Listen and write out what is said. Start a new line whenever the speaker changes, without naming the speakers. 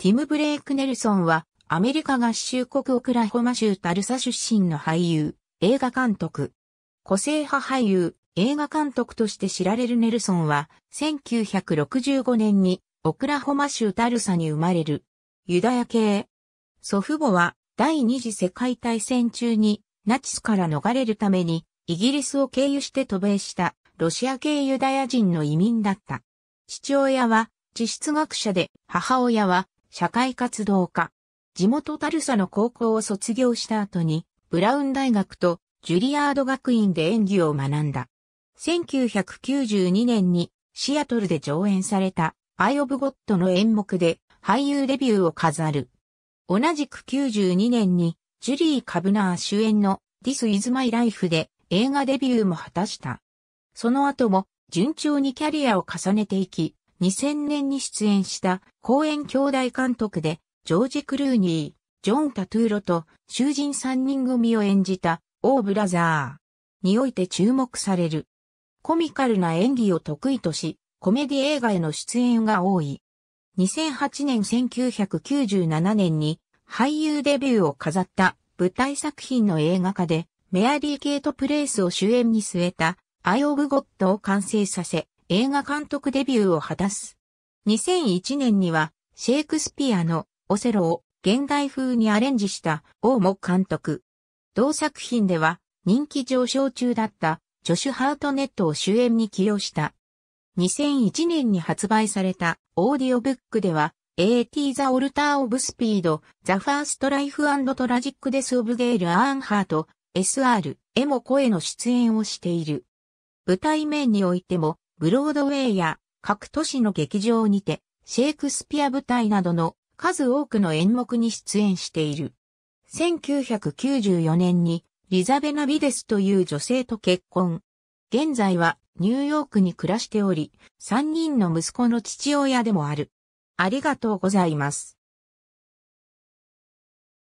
ティム・ブレイク・ネルソンは、アメリカ合衆国オクラホマ州タルサ出身の俳優、映画監督。個性派俳優、映画監督として知られるネルソンは、1965年にオクラホマ州タルサに生まれる。ユダヤ系。祖父母は第二次世界大戦中にナチスから逃れるためにイギリスを経由して渡米したロシア系ユダヤ人の移民だった。父親は地質学者で母親は社会活動家。地元タルサの高校を卒業した後に、ブラウン大学とジュリアード学院で演技を学んだ。1992年にシアトルで上演されたアイ・オブ・ゴッドの演目で俳優デビューを飾る。同じく92年にジュリー・カブナー主演の This is My Life で映画デビューも果たした。その後も順調にキャリアを重ねていき、2000年に出演した公演兄弟監督で、ジョージ・クルーニー、ジョン・タトゥーロと囚人3人組を演じた、オー・ブラザーにおいて注目される。コミカルな演技を得意とし、コメディ映画への出演が多い。2008年1997年に俳優デビューを飾った舞台作品の映画化でメアリー・ケイト・プレイスを主演に据えたアイ・オブ・ゴッドを完成させ、映画監督デビューを果たす。2001年には、シェイクスピアのオセロを現代風にアレンジした大木監督。同作品では、人気上昇中だったジョシュ・ハートネットを主演に起用した。2001年に発売されたオーディオブックでは、A.T. The Altar of Speed, The First Life and Tragic Death of Dale Earnhardt, S.R. エモ声の出演をしている。舞台面においても、ブロードウェイや各都市の劇場にて、シェイクスピア舞台などの数多くの演目に出演している。1994年にリザベナビデスという女性と結婚。現在はニューヨークに暮らしており、3人の息子の父親でもある。ありがとうございます。